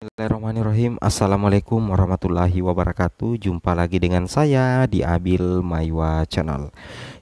Bismillahirrahmanirrahim Assalamualaikum warahmatullahi wabarakatuh Jumpa lagi dengan saya di Abil Maiwa Channel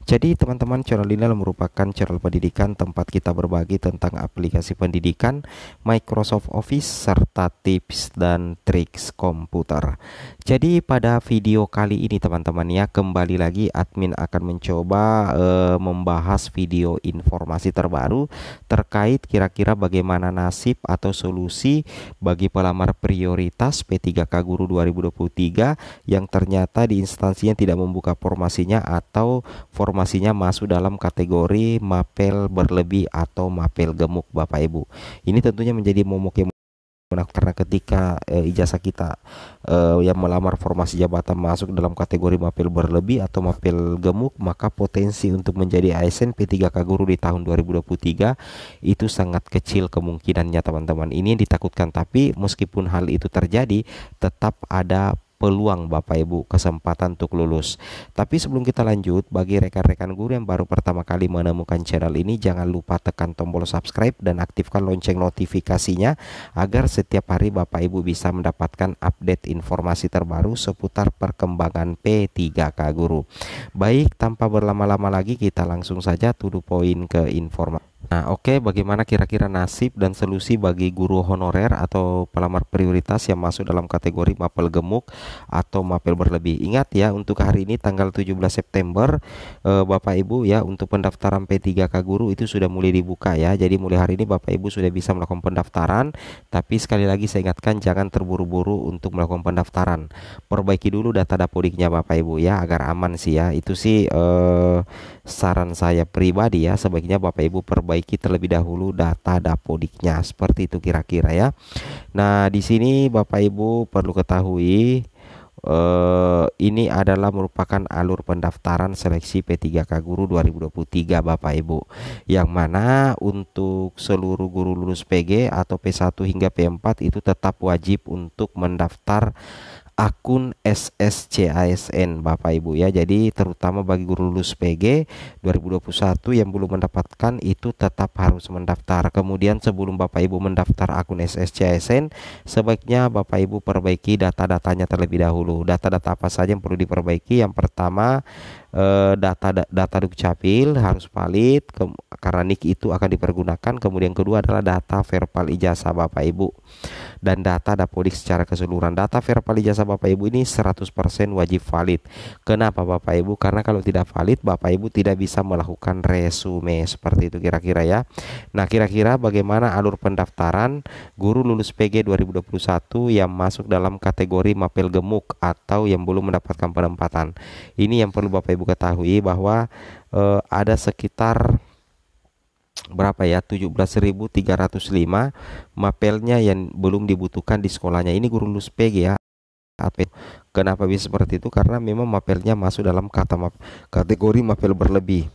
Jadi teman-teman channel ini merupakan channel pendidikan Tempat kita berbagi tentang aplikasi pendidikan Microsoft Office Serta tips dan trik komputer Jadi pada video kali ini teman-teman ya Kembali lagi admin akan mencoba eh, Membahas video informasi terbaru Terkait kira-kira bagaimana nasib atau solusi Bagi pelajar melamar prioritas P3K Guru 2023 yang ternyata di instansinya tidak membuka formasinya atau formasinya masuk dalam kategori mapel berlebih atau mapel gemuk Bapak Ibu. Ini tentunya menjadi momok yang karena ketika eh, ijazah kita eh, yang melamar formasi jabatan masuk dalam kategori mapel berlebih atau mapel gemuk, maka potensi untuk menjadi ASN P3K guru di tahun 2023 itu sangat kecil kemungkinannya teman-teman. Ini ditakutkan tapi meskipun hal itu terjadi tetap ada peluang Bapak Ibu kesempatan untuk lulus. Tapi sebelum kita lanjut, bagi rekan-rekan guru yang baru pertama kali menemukan channel ini jangan lupa tekan tombol subscribe dan aktifkan lonceng notifikasinya agar setiap hari Bapak Ibu bisa mendapatkan update informasi terbaru seputar perkembangan P3K guru. Baik, tanpa berlama-lama lagi kita langsung saja tuduh poin ke informasi Nah, oke, okay, bagaimana kira-kira nasib dan solusi bagi guru honorer atau pelamar prioritas yang masuk dalam kategori mapel gemuk atau mapel berlebih? Ingat ya, untuk hari ini tanggal 17 September, eh, Bapak Ibu ya, untuk pendaftaran P3K guru itu sudah mulai dibuka ya. Jadi mulai hari ini Bapak Ibu sudah bisa melakukan pendaftaran, tapi sekali lagi saya ingatkan jangan terburu-buru untuk melakukan pendaftaran. Perbaiki dulu data dapodiknya Bapak Ibu ya agar aman sih ya. Itu sih eh, saran saya pribadi ya, sebaiknya Bapak Ibu perbaiki perbaiki terlebih dahulu data dapodiknya seperti itu kira-kira ya. Nah, di sini Bapak Ibu perlu ketahui eh, ini adalah merupakan alur pendaftaran seleksi P3K Guru 2023 Bapak Ibu. Yang mana untuk seluruh guru lulus PG atau P1 hingga P4 itu tetap wajib untuk mendaftar akun SSCASN Bapak Ibu ya. Jadi terutama bagi guru lulus PG 2021 yang belum mendapatkan itu tetap harus mendaftar. Kemudian sebelum Bapak Ibu mendaftar akun SSCASN, sebaiknya Bapak Ibu perbaiki data-datanya terlebih dahulu. Data-data apa saja yang perlu diperbaiki? Yang pertama eh, data data dukcapil harus valid karena nik itu akan dipergunakan. Kemudian kedua adalah data verbal ijazah Bapak Ibu dan data dapodik secara keseluruhan. Data verbal ijazah Bapak Ibu ini 100% wajib valid. Kenapa Bapak Ibu? Karena kalau tidak valid Bapak Ibu tidak bisa melakukan resume seperti itu kira-kira ya. Nah, kira-kira bagaimana alur pendaftaran guru lulus PG 2021 yang masuk dalam kategori mapel gemuk atau yang belum mendapatkan penempatan. Ini yang perlu Bapak Ibu ketahui bahwa eh, ada sekitar berapa ya 17.305 mapelnya yang belum dibutuhkan di sekolahnya ini guru lulus PG ya kenapa bisa seperti itu karena memang mapelnya masuk dalam kata map, kategori mapel berlebih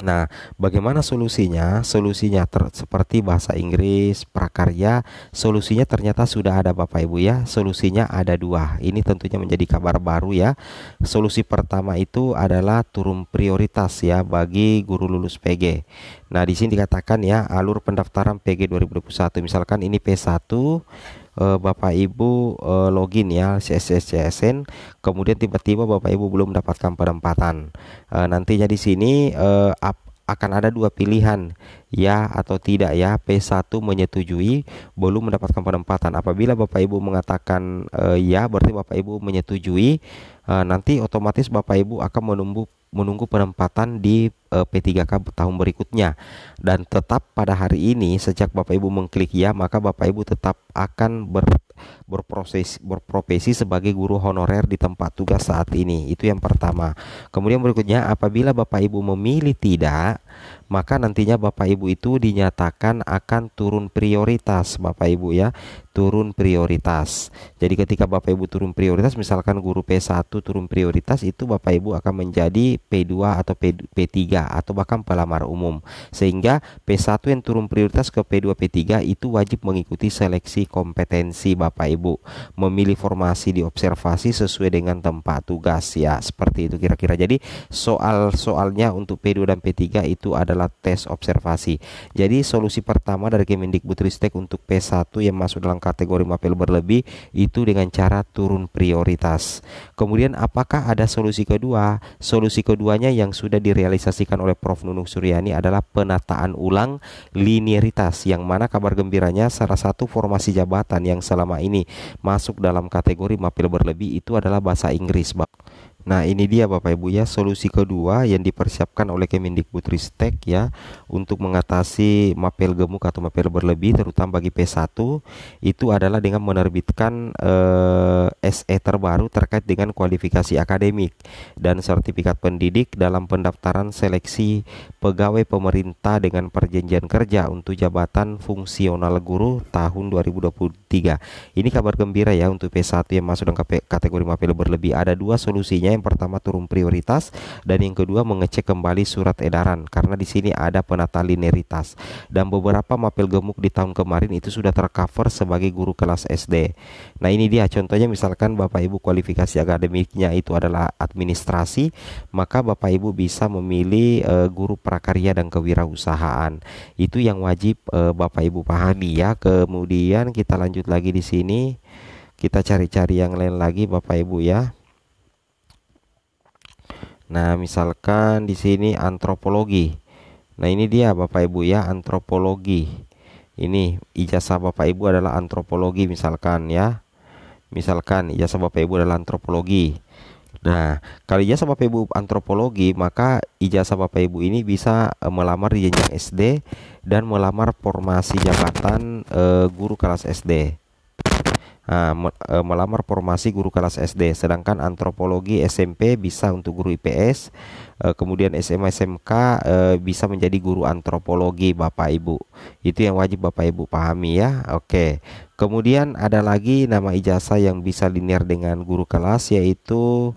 Nah, bagaimana solusinya? Solusinya ter seperti bahasa Inggris, prakarya, solusinya ternyata sudah ada Bapak Ibu ya. Solusinya ada dua. Ini tentunya menjadi kabar baru ya. Solusi pertama itu adalah turun prioritas ya bagi guru lulus PG. Nah, di sini dikatakan ya alur pendaftaran PG 2021. Misalkan ini P1 uh, Bapak Ibu uh, login ya CSS CSN kemudian tiba-tiba Bapak Ibu belum mendapatkan penempatan uh, nantinya di sini uh, up, akan ada dua pilihan ya atau tidak ya P1 menyetujui belum mendapatkan penempatan apabila Bapak Ibu mengatakan uh, ya berarti Bapak Ibu menyetujui uh, nanti otomatis Bapak Ibu akan menumbuh menunggu penempatan di eh, P3K tahun berikutnya dan tetap pada hari ini sejak Bapak Ibu mengklik ya maka Bapak Ibu tetap akan ber, berproses berprofesi sebagai guru honorer di tempat tugas saat ini itu yang pertama kemudian berikutnya apabila Bapak Ibu memilih tidak maka nantinya Bapak Ibu itu dinyatakan akan turun prioritas Bapak Ibu ya, turun prioritas. Jadi ketika Bapak Ibu turun prioritas misalkan guru P1 turun prioritas itu Bapak Ibu akan menjadi P2 atau P3 atau bahkan pelamar umum. Sehingga P1 yang turun prioritas ke P2 P3 itu wajib mengikuti seleksi kompetensi Bapak Ibu, memilih formasi di observasi sesuai dengan tempat tugas ya, seperti itu kira-kira. Jadi soal-soalnya untuk P2 dan P3 itu itu adalah tes observasi. Jadi solusi pertama dari Kemendikbudristek untuk P1 yang masuk dalam kategori mapel berlebih itu dengan cara turun prioritas. Kemudian apakah ada solusi kedua? Solusi keduanya yang sudah direalisasikan oleh Prof Nunung Suryani adalah penataan ulang linearitas yang mana kabar gembiranya salah satu formasi jabatan yang selama ini masuk dalam kategori mapel berlebih itu adalah bahasa Inggris, Nah, ini dia Bapak Ibu ya, solusi kedua yang dipersiapkan oleh Kemendikbudristek ya untuk mengatasi mapel gemuk atau mapel berlebih terutama bagi P1 itu adalah dengan menerbitkan eh, SE terbaru terkait dengan kualifikasi akademik dan sertifikat pendidik dalam pendaftaran seleksi pegawai pemerintah dengan perjanjian kerja untuk jabatan fungsional guru tahun 2023. Ini kabar gembira ya untuk P1 yang masuk dalam kategori mapel berlebih. Ada dua solusinya yang pertama turun prioritas dan yang kedua mengecek kembali surat edaran karena di sini ada penata linearitas dan beberapa mapel gemuk di tahun kemarin itu sudah tercover sebagai guru kelas SD. Nah, ini dia contohnya misalkan Bapak Ibu kualifikasi akademiknya itu adalah administrasi, maka Bapak Ibu bisa memilih e, guru prakarya dan kewirausahaan. Itu yang wajib e, Bapak Ibu pahami ya. Kemudian kita lanjut lagi di sini kita cari-cari yang lain lagi Bapak Ibu ya Nah, misalkan di sini antropologi. Nah, ini dia Bapak Ibu ya, antropologi. Ini ijazah Bapak Ibu adalah antropologi misalkan ya. Misalkan ijazah Bapak Ibu adalah antropologi. Nah, kalau ijazah Bapak Ibu antropologi, maka ijazah Bapak Ibu ini bisa eh, melamar di jenjang SD dan melamar formasi jabatan e, guru kelas SD uh, melamar formasi guru kelas SD sedangkan antropologi SMP bisa untuk guru IPS uh, eh, kemudian SMA SMK uh, eh, bisa menjadi guru antropologi Bapak Ibu itu yang wajib Bapak Ibu pahami ya oke okay. kemudian ada lagi nama ijazah yang bisa linear dengan guru kelas yaitu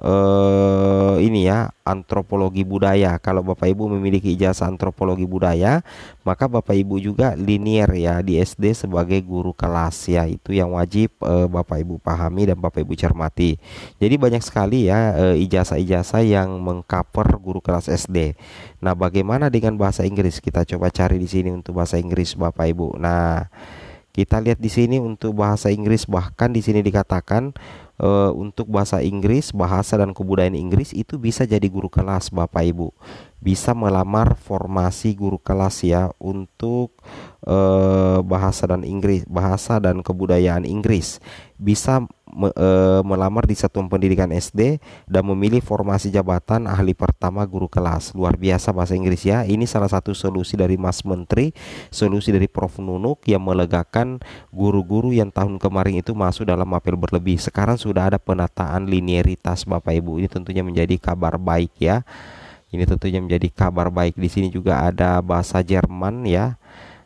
eh, ini ya antropologi budaya. Kalau Bapak Ibu memiliki ijazah antropologi budaya, maka Bapak Ibu juga linier ya di SD sebagai guru kelas ya. Itu yang wajib eh, Bapak Ibu pahami dan Bapak Ibu cermati. Jadi banyak sekali ya ijazah eh, ijazah-ijazah yang mengcover guru kelas SD. Nah, bagaimana dengan bahasa Inggris? Kita coba cari di sini untuk bahasa Inggris Bapak Ibu. Nah, kita lihat di sini untuk bahasa Inggris bahkan di sini dikatakan uh, untuk bahasa Inggris, bahasa dan kebudayaan Inggris itu bisa jadi guru kelas Bapak Ibu. Bisa melamar formasi guru kelas ya untuk uh, bahasa dan Inggris, bahasa dan kebudayaan Inggris. Bisa me, e, melamar di satuan pendidikan SD dan memilih formasi jabatan ahli pertama guru kelas. Luar biasa bahasa Inggris ya. Ini salah satu solusi dari Mas Menteri, solusi dari Prof Nunuk yang melegakan guru-guru yang tahun kemarin itu masuk dalam mapel berlebih. Sekarang sudah ada penataan linearitas Bapak Ibu. Ini tentunya menjadi kabar baik ya. Ini tentunya menjadi kabar baik. Di sini juga ada bahasa Jerman ya.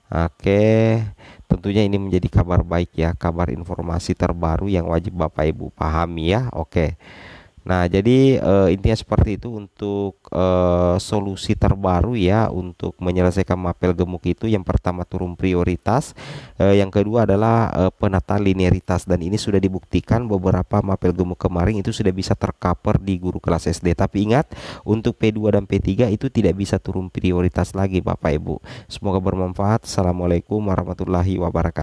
Oke. Okay Tentunya ini menjadi kabar baik ya, kabar informasi terbaru yang wajib Bapak Ibu pahami ya. Oke. Nah, jadi e, intinya seperti itu untuk e, solusi terbaru ya untuk menyelesaikan mapel gemuk itu yang pertama turun prioritas, e, yang kedua adalah e, penata linearitas dan ini sudah dibuktikan beberapa mapel gemuk kemarin itu sudah bisa tercover di guru kelas SD. Tapi ingat untuk P2 dan P3 itu tidak bisa turun prioritas lagi Bapak Ibu. Semoga bermanfaat. Assalamualaikum warahmatullahi wabarakatuh.